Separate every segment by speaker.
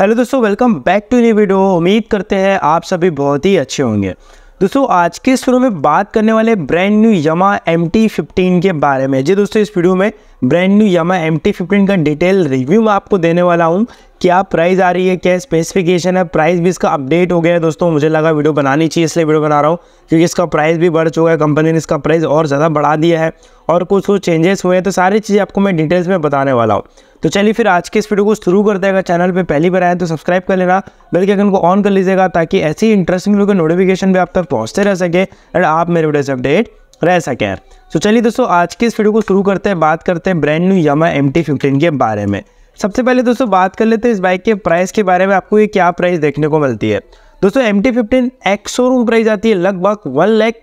Speaker 1: hello दोस्तों welcome back to new video उम्मीद करते हैं आप सभी बहुत ही अच्छे होंगे दोस्तों आज के इस वीडियो में बात करने वाले brand new Yamaha M T fifteen के बारे में जी दोस्तों इस वीडियो में brand new Yamaha M T fifteen का डिटेल रिव्यू मैं आपको देने वाला हूँ क्या प्राइस आ रही है क्या स्पेसिफिकेशन है प्राइस भी इसका अपडेट हो गया है दोस्तों मुझे लगा वीडियो बनानी चाहिए इसलिए वीडियो बना रहा हूँ क्योंकि इसका प्राइस भी बढ़ चुका है कंपनी ने इसका प्राइस और ज़्यादा बढ़ा दिया है और कुछ कुछ चेंजेस हुए हैं तो सारी चीज़ें आपको मैं डिटेल्स में बताने वाला हूँ तो चलिए फिर आज के इस वीडियो को शुरू कर देगा चैनल पे पहली बार आए तो सब्सक्राइब कर लेना बल्कि अगर उनको को ऑन कर लीजिएगा ताकि ऐसे ही इंटरेस्टिंग वीडियो के नोटिफिकेशन भी आप तक पहुँचते रह सके एंड आप मेरे वीडियो से अपडेट रह सकें तो चलिए दोस्तों आज के इस वीडियो को शुरू करते हैं बात करते हैं ब्रांड न्यू यमा एम के बारे में सबसे पहले दोस्तों बात कर लेते हैं इस बाइक के प्राइस के बारे में आपको ये क्या प्राइस देखने को मिलती है दोस्तों M T fifteen X price आती है लगभग one lakh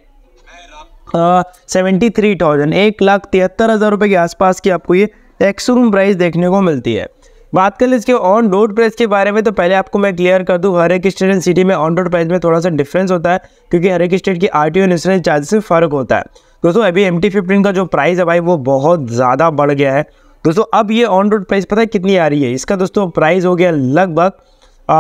Speaker 1: seventy three thousand एक लाख तिहत्तर हज़ार रुपये के आसपास की आपको ये एक्सरूम प्राइस देखने को मिलती है बात कर लें इसके ऑन रोड प्राइस के बारे में तो पहले आपको मैं क्लियर कर दूं हर एक स्टेट एंड सिटी में ऑन रोड प्राइस में थोड़ा सा डिफरेंस होता है क्योंकि हर एक स्टेट की R T O insurance charges में फ़र्क होता है दोस्तों अभी एम टी फिफ्टीन का जो प्राइस है भाई वो बहुत ज़्यादा बढ़ गया है दोस्तों अब ये ऑन रोड प्राइस पता है कितनी आ रही है इसका दोस्तों प्राइस हो गया लगभग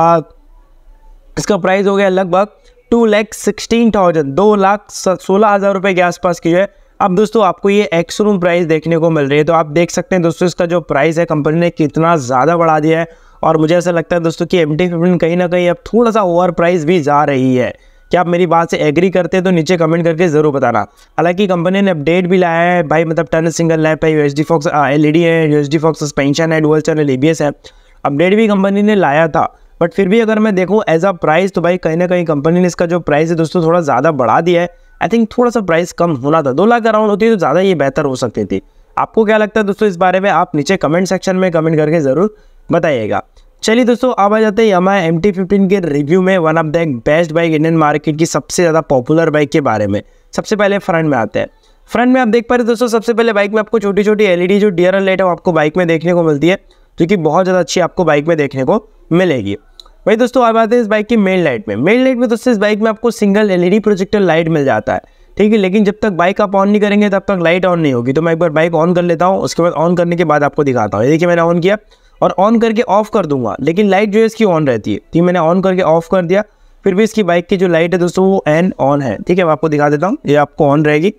Speaker 1: इसका प्राइस हो गया लगभग टू लैख सिक्सटीन थाउजेंड दो लाख सोलह हज़ार रुपये के आसपास की जो है अब दोस्तों आपको ये एक्स रूम प्राइस देखने को मिल रही है तो आप देख सकते हैं दोस्तों इसका जो प्राइस है कंपनी ने कितना ज़्यादा बढ़ा दिया है और मुझे ऐसा लगता है दोस्तों कि एम टी कहीं ना कहीं अब थोड़ा सा ओवर प्राइस भी जा रही है क्या आप मेरी बात से एग्री करते हैं तो नीचे कमेंट करके ज़रूर बताना हालांकि कंपनी ने अपडेट भी लाया है भाई मतलब टन सिंगल लैप है U S D forks L E D है U H D forks suspension है dual channel E B S है अपडेट भी कंपनी ने लाया था बट फिर भी अगर मैं देखूँ एज अ प्राइस तो भाई कहीं ना कहीं कंपनी ने इसका जो प्राइस है दोस्तों थोड़ा ज़्यादा बढ़ा दिया है आई थिंक थोड़ा सा प्राइस कम होना था दो लाख अराउंड होती तो ज़्यादा ये बेहतर हो सकते थे आपको क्या लगता है दोस्तों इस बारे में आप नीचे कमेंट सेक्शन में कमेंट करके ज़रूर बताइएगा चलिए दोस्तों अब आ जाते हैं यमा एम टी फिफ्टीन के रिव्यू में one of the best bike Indian market की सबसे ज़्यादा पॉपुलर बाइक के बारे में सबसे पहले फ्रंट में आते हैं फ्रंट में आप देख पा रहे दोस्तों सबसे पहले बाइक में आपको छोटी छोटी एलईडी जो डियर लाइट है वो आपको बाइक में देखने को मिलती है जो कि बहुत ज़्यादा अच्छी आपको बाइक में देखने को मिलेगी भाई दोस्तों अब आते हैं इस बाइक की मेन लाइट में मेन लाइट में दोस्तों इस बाइक में आपको सिंगल एलईडी प्रोजेक्टर लाइट मिल जाता है ठीक है लेकिन जब तक बाइक आप ऑन नहीं करेंगे तब तक लाइट ऑन नहीं होगी तो मैं एक बार बाइक ऑन कर लेता हूँ उसके बाद ऑन करने के बाद आपको दिखाता हूँ ये देखिए मैंने ऑन किया और ऑन करके ऑफ कर दूंगा लेकिन लाइट जो है इसकी ऑन रहती है ठीक मैंने ऑन करके ऑफ कर दिया फिर भी इसकी बाइक की जो लाइट है दोस्तों वो एन ऑन है ठीक है मैं आपको दिखा देता हूँ ये आपको ऑन रहेगी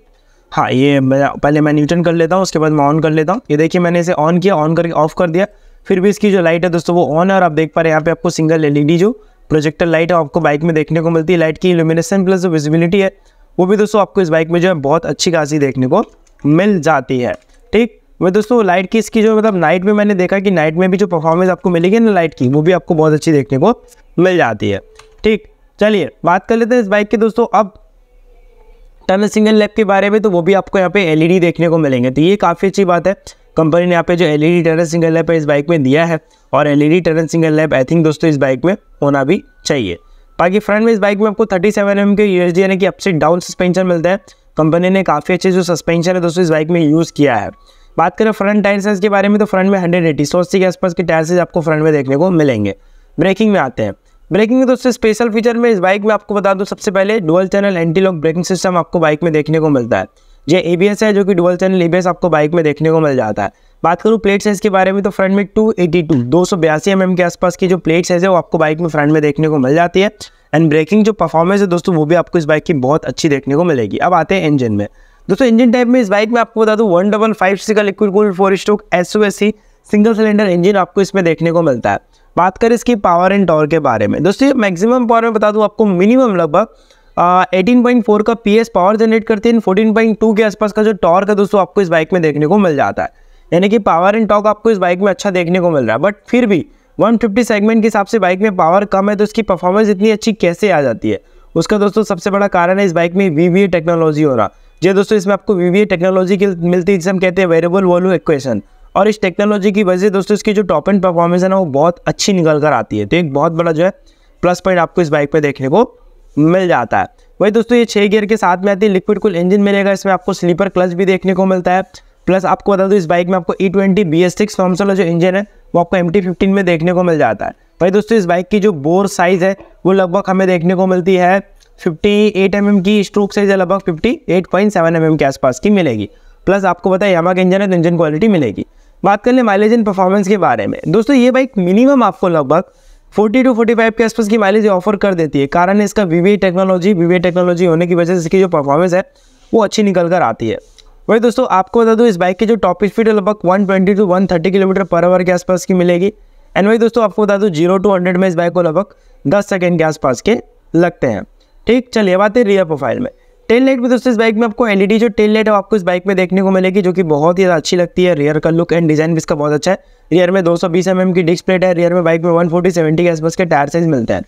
Speaker 1: हाँ ये मैं पहले मैं न्यूटन कर लेता हूँ उसके बाद मैं ऑन कर लेता हूँ ये देखिए मैंने इसे ऑन किया ऑन करके ऑफ कर दिया फिर भी इसकी जो लाइट है दोस्तों वो ऑन है और आप देख पा रहे हैं यहाँ पे आपको सिंगल एलईडी जो प्रोजेक्टर लाइट है आपको बाइक में देखने को मिलती है लाइट की इल्यूमिनेशन प्लस जो विजिबिलिटी है वो भी दोस्तों आपको इस बाइक में जो है बहुत अच्छी खासी देखने को मिल जाती है ठीक वह दोस्तों लाइट की इसकी जो मतलब नाइट में मैंने देखा कि नाइट में भी जो परफॉर्मेंस आपको मिलेगी ना लाइट की वो भी आपको बहुत अच्छी देखने को मिल जाती है ठीक चलिए बात कर लेते हैं इस बाइक के दोस्तों अब टनल सिंगल लैप के बारे में तो वो भी आपको यहाँ पे एलईडी e देखने को मिलेंगे तो ये काफ़ी अच्छी बात है कंपनी ने यहाँ पे जो LED e turn single lamp है इस बाइक में दिया है और LED E e single lap I think दोस्तों इस बाइक में होना भी चाहिए बाकी फ्रंट में इस बाइक में आपको thirty seven M K U S यानी कि अपसेट डाउन सस्पेंशन मिलता है कंपनी ने काफ़ी अच्छे जो सस्पेंशन है दोस्तों इस बाइक में यूज़ किया है बात करें फ्रंट टायर साइज के बारे में तो फ्रंट में हंड्रेड एटी सौ अस्सी के आसपास के टायर साइज आपको फ्रंट में देखने को मिलेंगे ब्रेकिंग में आते हैं ब्रेकिंग दोस्तों स्पेशल फीचर में इस बाइक में आपको बता दूं सबसे पहले dual channel anti lock braking system आपको बाइक में देखने को मिलता है ये एबीएस है जो कि डुअल चैनल एबीएस आपको बाइक में देखने को मिल जाता है बात करूँ प्लेट साइज़ के बारे में तो फ्रंट में टू एटी टू दो सौ बयासी एम एम के आसपास की जो प्लेट साइज़ है वो आपको बाइक में फ्रंट में देखने को मिल जाती है एंड ब्रेकिंग जो परफॉर्मेंस है दोस्तों वो भी आपको इस बाइक की बहुत अच्छी देखने को मिलेगी अब आते हैं इंजन में दोस्तों इंजन टाइप में इस बाइक में आपको बता दूँ वन डबल फाइव सी का लिक्विड कूल फोर स्टोक एस सिंगल सिलेंडर इंजन आपको इसमें देखने को मिलता है बात करें इसकी पावर एंड टॉर के बारे में दोस्तों मैक्सिमम पावर में बता दूं आपको मिनिमम लगभग 18.4 का पीएस पावर जनरेट करती है 14.2 के आसपास का जो टॉर्क है दोस्तों आपको इस बाइक में देखने को मिल जाता है यानी कि पावर एंड टॉर्क आपको इस बाइक में अच्छा देखने को मिल रहा है बट फिर भी 150 सेगमेंट के हिसाब से बाइक में पावर कम है तो इसकी परफॉर्मेंस इतनी अच्छी कैसे आ जाती है उसका दोस्तों सबसे बड़ा कारण है इस बाइक में वी टेक्नोलॉजी हो रहा जी दोस्तों इसमें आपको वी टेक्नोलॉजी की मिलती है जिसे हम कहते हैं वेरेबल वॉल्यू इक्वेशन और इस टेक्नोलॉजी की वजह से दोस्तों इसकी जो टॉप एंड परफॉर्मेंस है ना वो बहुत अच्छी निकल कर आती है तो एक बहुत बड़ा जो है प्लस पॉइंट आपको इस बाइक पर देखने को मिल जाता है वही दोस्तों ये छः गियर के साथ में आती है लिक्विड कुल इंजन मिलेगा इसमें आपको स्लीपर क्लच भी देखने को मिलता है प्लस आपको बता दूँ इस बाइक में आपको E twenty B S six फॉर्मसल वाला जो इंजन है वो आपको एम टी फिफ्टीन में देखने को मिल जाता है वही दोस्तों इस बाइक की जो बोर साइज़ है वो लगभग हमें देखने को मिलती है फिफ्टी एट एम एम की स्ट्रोक साइज़ है लगभग fifty eight point seven M M के आसपास की मिलेगी प्लस आपको पता है यामा का इंजन है तो इंजन क्वालिटी मिलेगी बात कर ले माइलेज एंड परफॉर्मेंस के बारे में दोस्तों ये बाइक मिनिमम आपको लगभग 40 टू 45 के आसपास की माइलेज ऑफर कर देती है कारण इसका वी टेक्नोलॉजी वी टेक्नोलॉजी होने की वजह से इसकी जो परफॉर्मेंस है वो अच्छी निकल कर आती है वही दोस्तों आपको बता दूँ इस बाइक की जो टॉप स्पीड लगभग 120 टू 130 किलोमीटर पर आवर के आसपास की मिलेगी एंड वही दोस्तों आपको बता दूँ जीरो टू हंड्रेड में इस बाइक को लगभग दस सेकेंड के आसपास के लगते हैं ठीक चलिए बात है रियर प्रोफाइल में टेल लाइट भी दोस्तों इस बाइक में आपको एलईडी e जो टेल लाइट है आपको इस बाइक में देखने को मिलेगी जो कि बहुत ही अच्छी लगती है रियर का लुक एंड डिजाइन भी इसका बहुत अच्छा है रियर में 220 एम की डिस्क प्लेट है रियर में बाइक में 140 सेवेंटी के आसपास के टायर साइज मिलते हैं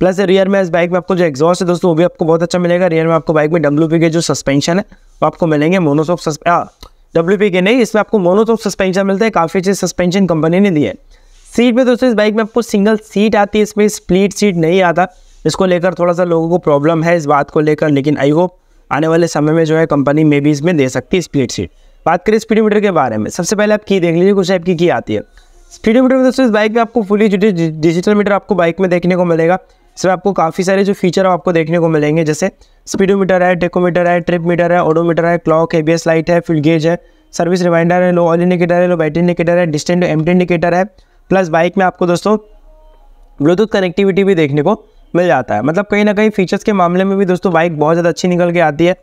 Speaker 1: प्लस रियर में इस बाइक में आपको जो एग्जॉस्ट है दोस्तों वो भी आपको बहुत अच्छा मिलेगा रियर में आपको बाइक में डब्ल्यू के जो सस्पेंशन है वो आपको मिलेंगे मोनोसॉप डब्ल्यू के नहीं इसमें आपको मोनोसॉप सस्पेंशन मिलता है काफ़ी अच्छी सस्पेंशन कंपनी ने दी है सीट में दोस्तों इस बाइक में आपको सिंगल सीट आती है इसमें स्प्लिट सीट नहीं आता इसको लेकर थोड़ा सा लोगों को प्रॉब्लम है इस बात को लेकर लेकिन आई होप आने वाले समय में जो है कंपनी मे भी इसमें दे सकती है स्पीड सीट बात करें स्पीडोमीटर के बारे में सबसे पहले आप की देख लीजिए कुछ टाइप की की आती है स्पीडोमीटर में दोस्तों इस बाइक में आपको फुली जो डिजिटल मीटर आपको बाइक में देखने को मिलेगा इसमें आपको काफ़ी सारे जो फीचर आपको देखने को मिलेंगे जैसे स्पीडोमीटर है टेकोमीटर है ट्रिप मीटर है ऑडोमीटर है क्लॉक है बी लाइट है फील्ड गेज है सर्विस रिमाइंडर है लो ऑल इंडिकेटर है लो बैटरी इंडिकेटर है डिस्टेंट एम इंडिकेटर है प्लस बाइक में आपको दोस्तों ब्लूटूथ कनेक्टिविटी भी देखने को मिल जाता है मतलब कहीं ना कहीं फीचर्स के मामले में भी दोस्तों बाइक बहुत ज़्यादा अच्छी निकल के आती है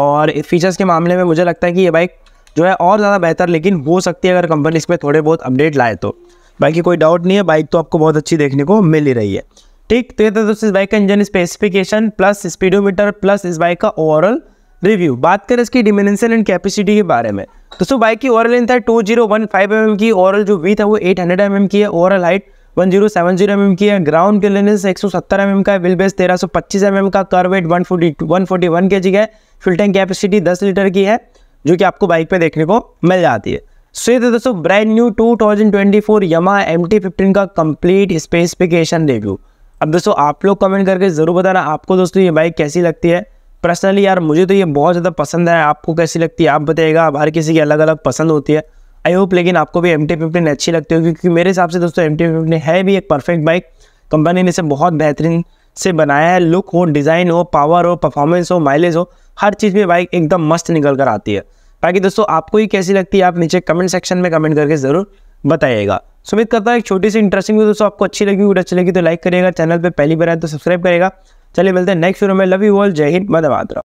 Speaker 1: और फीचर्स के मामले में मुझे लगता है कि ये बाइक जो है और ज़्यादा बेहतर लेकिन हो सकती है अगर कंपनी इस पर थोड़े बहुत अपडेट लाए तो बाकी कोई डाउट नहीं है बाइक तो आपको बहुत अच्छी देखने को मिल ही रही है ठीक तो ये था दोस्तों इस बाइक का engine specification plus speedometer plus इस बाइक का ओवरऑल रिव्यू बात करें इसकी डिमेंशन एंड कैपेसिटी के बारे में दोस्तों बाइक की ओवरऑल लेंथ है two zero one five M M की ओवरऑल जो वीथ है वो एट हंड्रेड एम एम की है overall height one zero seven zero M M की है ग्राउंड क्लियरेंस एक सौ सत्तर एम एम का विल बेस तेरह सौ पच्चीस एम एम का kerb weight one forty one forty one K G का है फिल्टरिंग कैपेसिटी दस लीटर की है जो कि आपको बाइक पे देखने को मिल जाती है सो ये तो दोस्तों brand new two thousand twenty four Yamaha M T fifteen का कंप्लीट स्पेसिफिकेशन रिव्यू अब दोस्तों आप लोग कमेंट करके ज़रूर बताना आपको दोस्तों ये बाइक कैसी लगती है पर्सनली यार मुझे तो ये बहुत ज़्यादा पसंद है आपको कैसी लगती है आप बताइएगा अब हर किसी की अलग अलग पसंद होती है आई होप लेकिन आपको भी एम टी अच्छी लगती होगी क्योंकि मेरे हिसाब से दोस्तों एम टी फिफ्टीन है भी एक परफेक्ट बाइक कंपनी ने इसे बहुत बेहतरीन से बनाया है लुक हो डिज़ाइन हो पावर हो परफॉर्मेंस हो माइलेज हो हर चीज़ में बाइक एकदम मस्त निकल कर आती है बाकी दोस्तों आपको ही कैसी लगती है आप नीचे कमेंट सेक्शन में कमेंट करके ज़रूर बताइएगा सुमित करता है एक छोटी सी इंटरेस्टिंग भी दोस्तों आपको अच्छी लगी वीडियो अच्छी लगी तो लाइक करिएगा चैनल पर पहली बार आए तो सब्सक्राइब करेगा चलिए मिलते हैं नेक्स्ट वीडियो में लव यू ऑल जय हिंद मदमात्रा